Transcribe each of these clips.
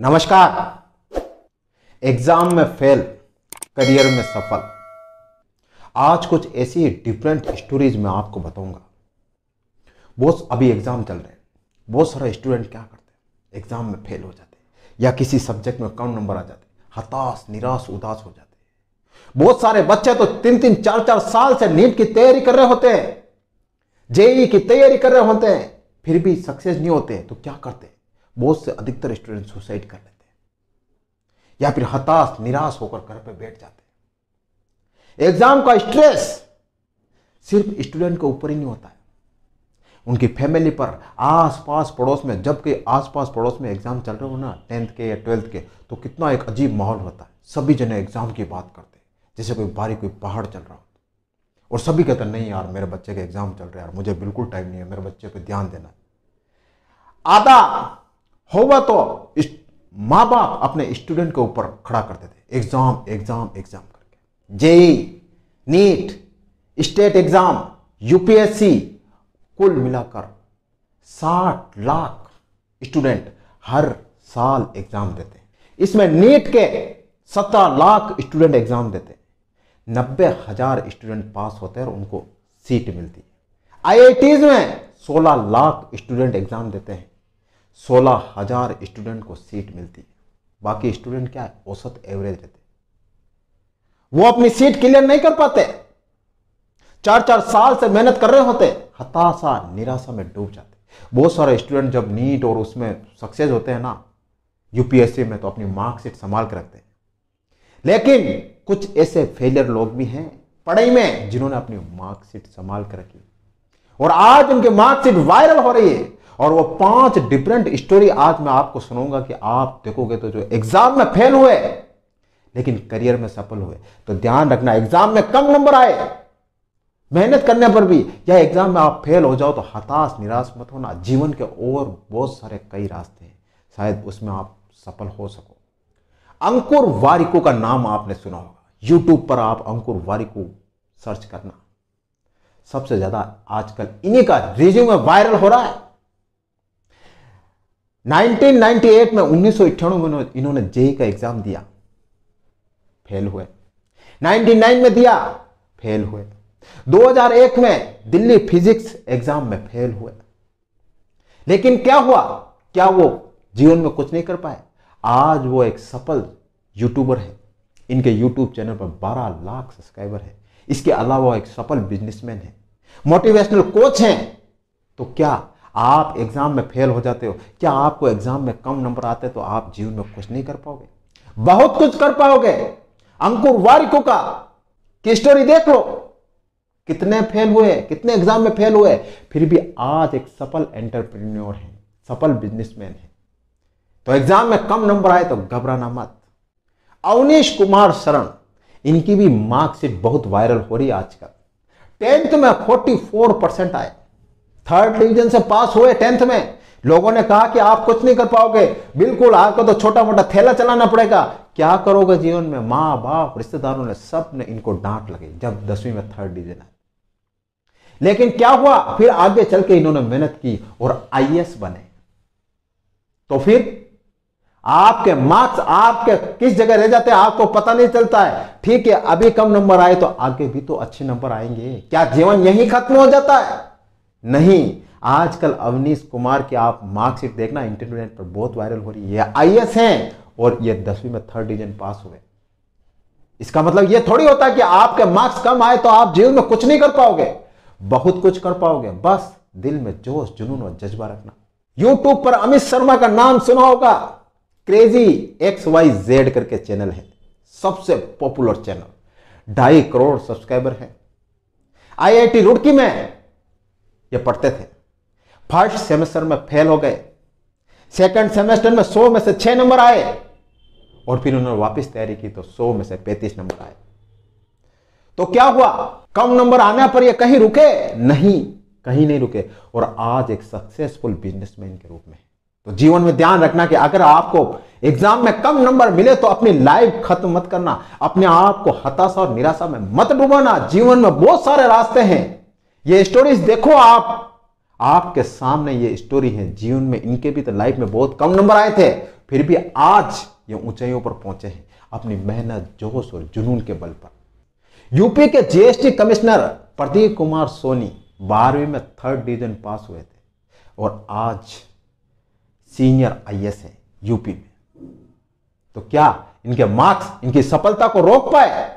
नमस्कार एग्जाम में fail career में सफल आज कुछ ऐसी डिफरेंट स्टोरीज मैं आपको बताऊंगा बहुत अभी एग्जाम चल रहे हैं बहुत सारे स्टूडेंट क्या करते हैं एग्जाम में फेल हो जाते हैं या किसी सब्जेक्ट में कम नंबर आ जाते हैं हताश निराश उदास हो जाते हैं बहुत सारे बच्चे तो तीन तीन चार चार साल से नीट की तैयारी कर रहे होते हैं जेई की तैयारी कर रहे होते हैं फिर भी सक्सेस नहीं होते तो क्या करते हैं बहुत से अधिकतर स्टूडेंट सुसाइड कर लेते हैं या फिर हताश निराश होकर घर पर बैठ जाते हैं एग्जाम का स्ट्रेस सिर्फ स्टूडेंट के ऊपर ही नहीं होता है उनकी फैमिली पर आस पास पड़ोस में जबकि आस पास पड़ोस में एग्जाम चल रहे हो ना टेंथ के या ट्वेल्थ के तो कितना एक अजीब माहौल होता है सभी जने एग्जाम की बात करते हैं जैसे कोई भारी कोई पहाड़ चल रहा हो और सभी कहते हैं नहीं यार मेरे बच्चे के एग्जाम चल रहे हैं यार मुझे बिल्कुल टाइम नहीं है मेरे बच्चे पर ध्यान देना है आधा होगा तो माँ बाप अपने स्टूडेंट के ऊपर खड़ा करते थे एग्जाम एग्जाम एग्जाम करके JEE NEET state exam UPSC कुल मिलाकर 60 लाख स्टूडेंट हर साल एग्जाम देते हैं इसमें नीट के 17 लाख स्टूडेंट एग्जाम देते हैं नब्बे हजार स्टूडेंट पास होते हैं और उनको सीट मिलती है आईआईटीज में 16 लाख स्टूडेंट एग्जाम देते हैं सोलह हज़ार स्टूडेंट को सीट मिलती है बाकी स्टूडेंट क्या है औसत एवरेज रहते वो अपनी सीट क्लियर नहीं कर पाते चार चार साल से मेहनत कर रहे होते हताशा निराशा में डूब जाते बहुत सारे स्टूडेंट जब नीट और उसमें सक्सेस होते हैं ना यूपीएससी में तो अपनी मार्कशीट संभाल के रखते हैं लेकिन कुछ ऐसे फेलियर लोग भी हैं पढ़ाई में जिन्होंने अपनी मार्कशीट संभाल कर रखी और आज उनकी मार्कशीट वायरल हो रही है और वो पांच डिफरेंट स्टोरी आज मैं आपको सुनूंगा कि आप देखोगे तो जो एग्जाम में फेल हुए लेकिन करियर में सफल हुए तो ध्यान रखना एग्जाम में कम नंबर आए मेहनत करने पर भी या एग्जाम में आप फेल हो जाओ तो हताश निराश मत होना जीवन के और बहुत सारे कई रास्ते हैं शायद उसमें आप सफल हो सको अंकुर वारिको का नाम आपने सुना होगा यूट्यूब पर आप अंकुर वारिको सर्च करना सबसे ज़्यादा आजकल इन्हीं का रिज्यूमे वायरल हो रहा है 1998 में उन्नीस में इन्होंने जेई का एग्जाम दिया फेल हुए 99 में दिया फेल हुए 2001 में दिल्ली फिजिक्स एग्जाम में फेल हुए लेकिन क्या हुआ क्या वो जीवन में कुछ नहीं कर पाए आज वो एक सफल यूट्यूबर है इनके यूट्यूब चैनल पर 12 लाख सब्सक्राइबर है इसके अलावा एक सफल बिजनेसमैन है मोटिवेशनल कोच हैं तो क्या आप एग्ज़ाम में फेल हो जाते हो क्या आपको एग्ज़ाम में कम नंबर आते तो आप जीवन में कुछ नहीं कर पाओगे बहुत कुछ कर पाओगे अंकुर वारिको का की स्टोरी देख लो कितने फेल हुए कितने एग्ज़ाम में फेल हुए फिर भी आज एक सफल एंटरप्रेन्योर है सफल बिजनेसमैन है तो एग्ज़ाम में कम नंबर आए तो घबराना मत अवनीश कुमार शरण इनकी भी मार्कशीट बहुत वायरल हो रही है आजकल टेंथ में 44 परसेंट आए थर्ड डिवीजन से पास हुए टेंथ में लोगों ने कहा कि आप कुछ नहीं कर पाओगे बिल्कुल आपको तो छोटा मोटा थैला चलाना पड़ेगा क्या करोगे जीवन में माँ बाप रिश्तेदारों ने सब ने इनको डांट लगे जब दसवीं में थर्ड डिवीजन है लेकिन क्या हुआ फिर आगे चल के इन्होंने मेहनत की और आई बने तो फिर आपके मार्क्स आपके किस जगह रह जाते हैं आपको पता नहीं चलता है ठीक है अभी कम नंबर आए तो आगे भी तो अच्छे नंबर आएंगे क्या जीवन यही खत्म हो जाता है नहीं आजकल अवनीश कुमार की आप मार्कशीट देखना इंटरनेट पर बहुत वायरल हो रही है आई एस है और ये दसवीं में थर्ड डिवीजन पास हुए इसका मतलब ये थोड़ी होता कि आपके मार्क्स कम आए तो आप जीवन में कुछ नहीं कर पाओगे बहुत कुछ कर पाओगे बस दिल में जोश जुनून और जज्बा रखना यूट्यूब पर अमित शर्मा का नाम सुना होगा क्रेजी एक्स वाई जेड करके चैनल है सबसे पॉपुलर चैनल ढाई crore subscriber I IIT Roorkee में ये पढ़ते थे फर्स्ट सेमेस्टर में फेल हो गए सेकंड सेमेस्टर में सौ में से छह नंबर आए और फिर उन्होंने वापस तैयारी की तो सौ में से पैंतीस नंबर आए तो क्या हुआ कम नंबर आने पर ये कहीं रुके नहीं कहीं नहीं रुके और आज एक सक्सेसफुल बिजनेसमैन के रूप में तो जीवन में ध्यान रखना कि अगर आपको एग्जाम में कम नंबर मिले तो अपनी लाइफ खत्म मत करना अपने आप को हताशा और निराशा में मत डूबाना जीवन में बहुत सारे रास्ते हैं ये स्टोरीज देखो आप आपके सामने ये स्टोरी है जीवन में इनके भी तो लाइफ में बहुत कम नंबर आए थे फिर भी आज ये ऊंचाइयों पर पहुंचे हैं अपनी मेहनत जोश और जुनून के बल पर यूपी के जीएसटी कमिश्नर प्रदीप कुमार सोनी बारहवीं में थर्ड डिवीजन पास हुए थे और आज सीनियर आईएएस हैं यूपी में तो क्या इनके मार्क्स इनकी सफलता को रोक पाए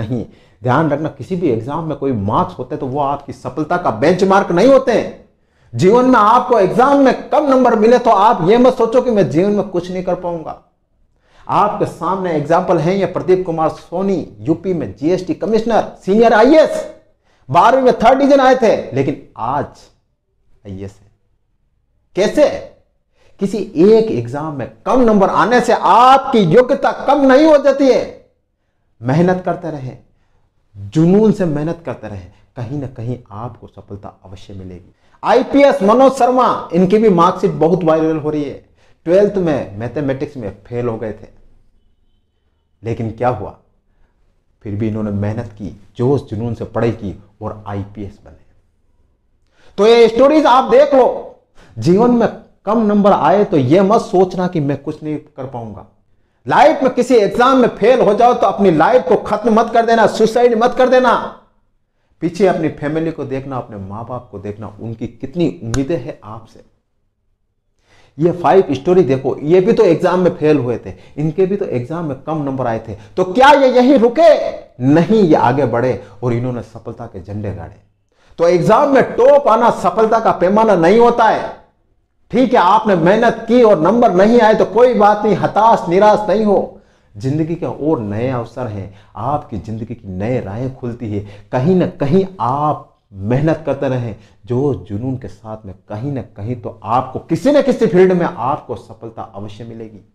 नहीं ध्यान रखना किसी भी एग्जाम में कोई मार्क्स होते तो वो आपकी सफलता का बेंचमार्क नहीं होते हैं जीवन में आपको एग्जाम में कम नंबर मिले तो आप यह मत सोचो कि मैं जीवन में कुछ नहीं कर पाऊंगा आपके सामने एग्जाम्पल है ये प्रदीप कुमार सोनी यूपी में जीएसटी कमिश्नर सीनियर आईएएस बारहवीं में थर्ड डिवीजन आए थे लेकिन आज आईएएस है कैसे किसी एक एग्जाम में कम नंबर आने से आपकी योग्यता कम नहीं हो जाती है मेहनत करते रहे जुनून से मेहनत करते रहे कहीं ना कहीं आपको सफलता अवश्य मिलेगी आईपीएस मनोज शर्मा इनकी भी मार्कशीट बहुत वायरल हो रही है ट्वेल्थ में मैथमेटिक्स में फेल हो गए थे लेकिन क्या हुआ फिर भी इन्होंने मेहनत की जोश जुनून से पढ़ाई की और आईपीएस बने तो ये स्टोरीज आप देख लो जीवन में कम नंबर आए तो यह मत सोचना कि मैं कुछ नहीं कर पाऊंगा लाइफ में किसी एग्जाम में फेल हो जाओ तो अपनी लाइफ को खत्म मत कर देना सुसाइड मत कर देना पीछे अपनी फैमिली को देखना अपने माँ बाप को देखना उनकी कितनी उम्मीदें हैं आपसे ये फाइव स्टोरी देखो ये भी तो एग्जाम में फेल हुए थे इनके भी तो एग्जाम में कम नंबर आए थे तो क्या ये यही रुके नहीं ये आगे बढ़े और इन्होंने सफलता के झंडे गाड़े तो एग्जाम में टॉप आना सफलता का पैमाना नहीं होता है ठीक है आपने मेहनत की और नंबर नहीं आए तो कोई बात नहीं हताश निराश नहीं हो जिंदगी के और नए अवसर हैं आपकी जिंदगी की नए राहें खुलती है कहीं ना कहीं आप मेहनत करते रहें जो जुनून के साथ में कहीं ना कहीं तो आपको किसी न किसी फील्ड में आपको सफलता अवश्य मिलेगी